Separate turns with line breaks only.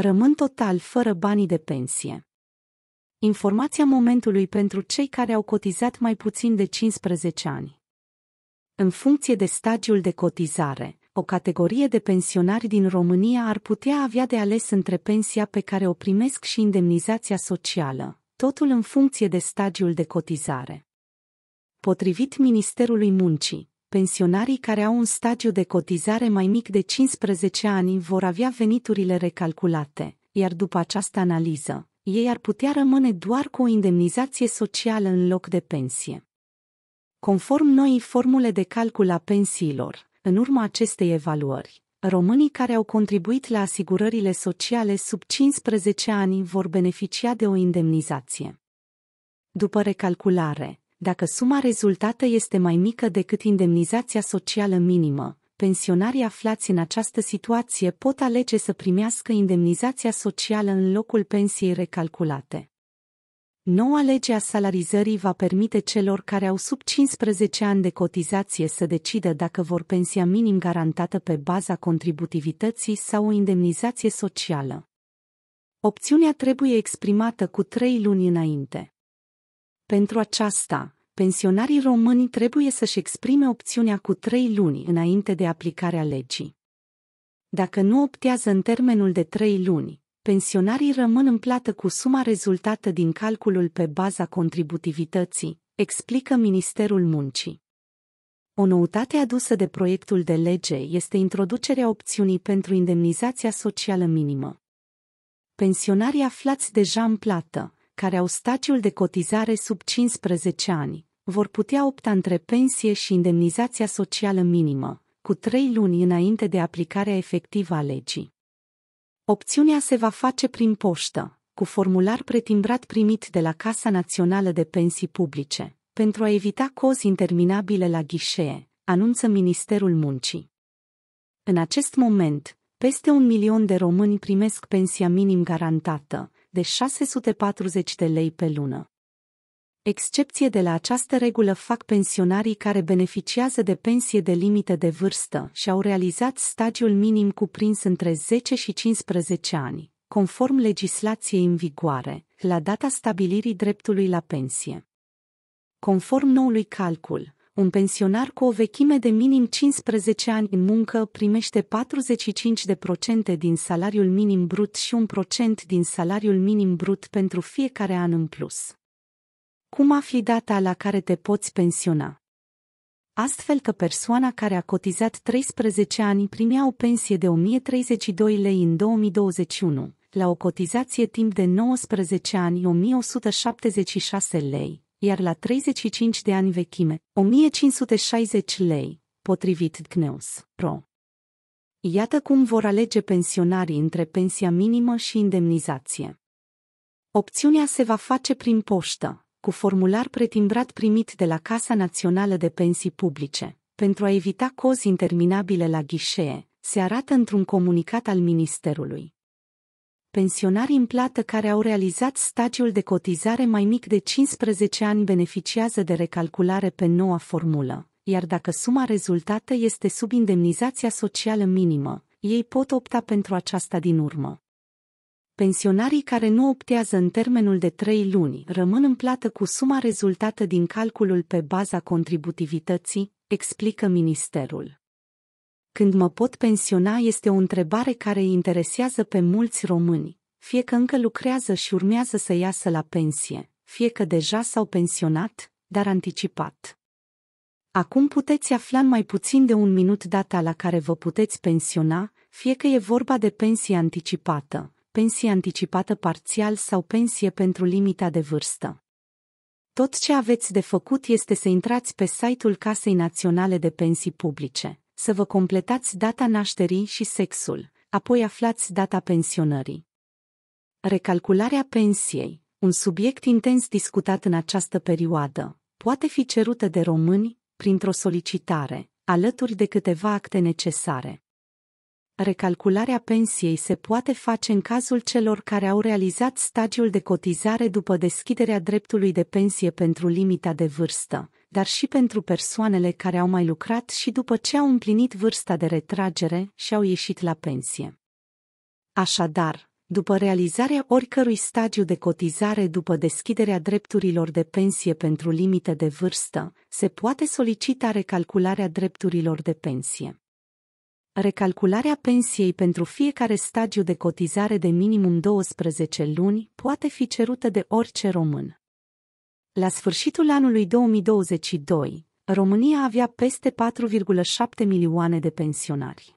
Rămân total fără banii de pensie. Informația momentului pentru cei care au cotizat mai puțin de 15 ani. În funcție de stagiul de cotizare, o categorie de pensionari din România ar putea avea de ales între pensia pe care o primesc și indemnizația socială, totul în funcție de stagiul de cotizare. Potrivit Ministerului Muncii, pensionarii care au un stagiu de cotizare mai mic de 15 ani vor avea veniturile recalculate, iar după această analiză, ei ar putea rămâne doar cu o indemnizație socială în loc de pensie. Conform noii formule de calcul a pensiilor, în urma acestei evaluări, românii care au contribuit la asigurările sociale sub 15 ani vor beneficia de o indemnizație. După recalculare, dacă suma rezultată este mai mică decât indemnizația socială minimă, pensionarii aflați în această situație pot alege să primească indemnizația socială în locul pensiei recalculate. Noua lege a salarizării va permite celor care au sub 15 ani de cotizație să decidă dacă vor pensia minim garantată pe baza contributivității sau o indemnizație socială. Opțiunea trebuie exprimată cu trei luni înainte. Pentru aceasta, pensionarii români trebuie să-și exprime opțiunea cu trei luni înainte de aplicarea legii. Dacă nu optează în termenul de trei luni, pensionarii rămân în plată cu suma rezultată din calculul pe baza contributivității, explică Ministerul Muncii. O noutate adusă de proiectul de lege este introducerea opțiunii pentru indemnizația socială minimă. Pensionarii aflați deja în plată, care au staciul de cotizare sub 15 ani vor putea opta între pensie și indemnizația socială minimă, cu trei luni înainte de aplicarea efectivă a legii. Opțiunea se va face prin poștă, cu formular pretimbrat primit de la Casa Națională de Pensii Publice, pentru a evita cozi interminabile la ghișee, anunță Ministerul Muncii. În acest moment, peste un milion de români primesc pensia minim garantată, de 640 de lei pe lună. Excepție de la această regulă fac pensionarii care beneficiază de pensie de limită de vârstă și au realizat stagiul minim cuprins între 10 și 15 ani, conform legislației în vigoare, la data stabilirii dreptului la pensie. Conform noului calcul, un pensionar cu o vechime de minim 15 ani în muncă primește 45% din salariul minim brut și 1% din salariul minim brut pentru fiecare an în plus. Cum afli data la care te poți pensiona? Astfel că persoana care a cotizat 13 ani primea o pensie de 1032 lei în 2021, la o cotizație timp de 19 ani 1176 lei, iar la 35 de ani vechime, 1560 lei, potrivit Pro. Iată cum vor alege pensionarii între pensia minimă și indemnizație. Opțiunea se va face prin poștă, cu formular pretimbrat primit de la Casa Națională de Pensii Publice, pentru a evita cozi interminabile la ghișee, se arată într-un comunicat al Ministerului pensionari în plată care au realizat stagiul de cotizare mai mic de 15 ani beneficiază de recalculare pe noua formulă, iar dacă suma rezultată este sub indemnizația socială minimă, ei pot opta pentru aceasta din urmă. Pensionarii care nu optează în termenul de 3 luni rămân în plată cu suma rezultată din calculul pe baza contributivității, explică ministerul când mă pot pensiona este o întrebare care îi interesează pe mulți români, fie că încă lucrează și urmează să iasă la pensie, fie că deja s-au pensionat, dar anticipat. Acum puteți afla în mai puțin de un minut data la care vă puteți pensiona, fie că e vorba de pensie anticipată, pensie anticipată parțial sau pensie pentru limita de vârstă. Tot ce aveți de făcut este să intrați pe site-ul Casei Naționale de Pensii Publice, să vă completați data nașterii și sexul, apoi aflați data pensionării. Recalcularea pensiei, un subiect intens discutat în această perioadă, poate fi cerută de români printr-o solicitare, alături de câteva acte necesare. Recalcularea pensiei se poate face în cazul celor care au realizat stagiul de cotizare după deschiderea dreptului de pensie pentru limita de vârstă, dar și pentru persoanele care au mai lucrat și după ce au împlinit vârsta de retragere și au ieșit la pensie. Așadar, după realizarea oricărui stadiu de cotizare după deschiderea drepturilor de pensie pentru limite de vârstă, se poate solicita recalcularea drepturilor de pensie. Recalcularea pensiei pentru fiecare stadiu de cotizare de minimum 12 luni poate fi cerută de orice român. La sfârșitul anului 2022, România avea peste 4,7 milioane de pensionari.